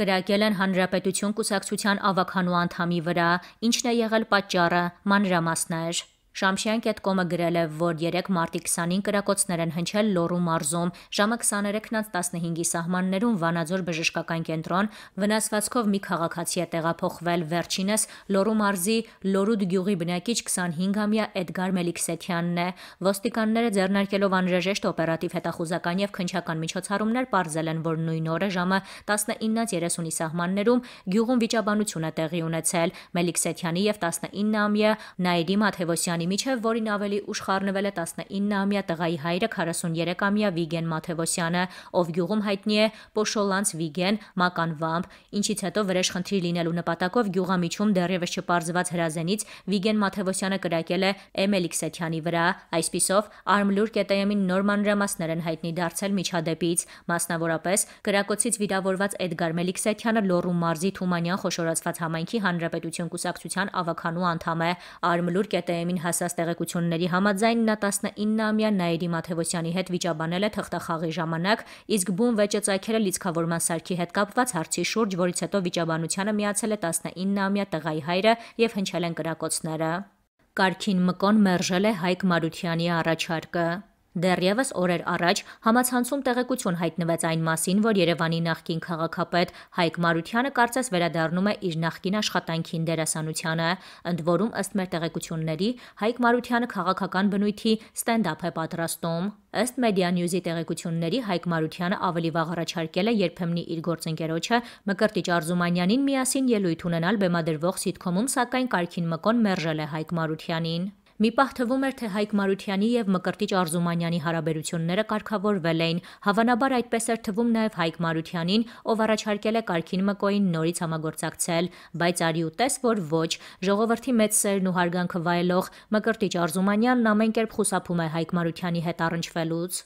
կրակել են Հանրապետություն կուսակցության ավագանու անդամի վրա, ինչն է եղել պատճառը՝ մանրամասն էր։ Shamshian.com-ը գրել է, որ 3 մարտի 20-ին կրակոցներ են հնչել Լոռու մարզում։ Ժամը 23:15-ի սահմաններում Վանաձոր բժշկական կենտրոն վնասվածքով մի քաղաքացի է տեղափոխվել։ Վերջինս Լոռու մարզի Լորուդ գյուղի բնակիչ 25-ամյա Էդգար Մելիքսեթյանն է։ Ոստիկանները ձեռնարկելով անհրաժեշտ օպերատիվ հետախուզական եւ քննչական միջոցառումներ ողջել են, որ նույն օրը ժամը 19:30-ի սահմաններում գյուղում վիճաբանություն է տեղի ունեցել Մելիքսեթյանի եւ 19-ամյա Նաիրի Մաթևոսյանի Երևանի, միջև որին ավելի ուշ խառնվել է 19-ամյա տղայի հայրը 43-ամյա Վիգեն Մաթևոսյանը, ով գյուղում հայտնի է Պոշոլանց Վիգեն մականվամբ, ինչից հետո վրեժխնդիր լինելու նպատակով գյուղամիջում դեռևս չպարզված հրազենից Վիգեն Մաթևոսյանը կրակել է Էմ Էլիքսեթյանի վրա, այսպիսով Արմլուր կետայամին նոր մանրամասներ են հայտնի դարձել միջադեպից, մասնավորապես գրակոցից վիրավորված Էդգար Մելիքսեթյանը Լոռու մարզի Թումանյան խոշորացված համայնքի հանրապետություն կուսակցության ավականու անդամ է, Արմլուր կետայամին հասած տեղեկությունների համաձայն նա 19-ամյա Նաիրի Մաթևոսյանի հետ վիճաբանել է թղթախաղի ժամանակ, իսկ բուն վեճը ծայքերը լիցքավորման սարքի հետ կապված հարցի շուրջ, որից հետո վիճաբանությանը միացել է 19-ամյա տղայի հայրը եւ հնչել են կրակոցները։ Կարքին Մկոն մերժել է Հայկ Մարությանի առաջարկը։ Դեռևս օրեր առաջ համացանցում տեղեկություն հայտնվեց այն մասին, որ Երևանի նախկին քաղաքապետ Հայկ Մարությանը կարծես վերադառնում է իր նախկին աշխատանքին դերասանությանը, ընդ որում ըստ մեր տեղեկությունների Հայկ Մարությանը քաղաքական բնույթի ստենդափ է պատրաստում։ Ըստ Media News-ի տեղեկությունների Հայկ Մարությանը ավելի վաղ առաջարկել է երբեմնի իր գործընկերոջը Մկրտիչ Արզումանյանին միասին ելույթ ունենալ բեմադրվող սիթկոմում, սակայն Կարքին Մկոն մերժել է Հայկ Մարությանին։ Մի պահ թվում էր, թե Հայկ Մարությանի եւ Մկրտիչ Արզումանյանի հարաբերությունները կարգավորվել էին։ Հավանաբար այդպես էր թվում նաեւ Հայկ Մարությանին, ով առաջարկել է Կարքին Մկոյին նորից համագործակցել, բայց արի ուտես, որ ոչ, ժողովրդի մեծ սերն ու հարգանքը վայելող Մկրտիչ Արզումանյանն ամեն կերպ խուսափում է Հայկ Մարությանի հետ առնչվելուց։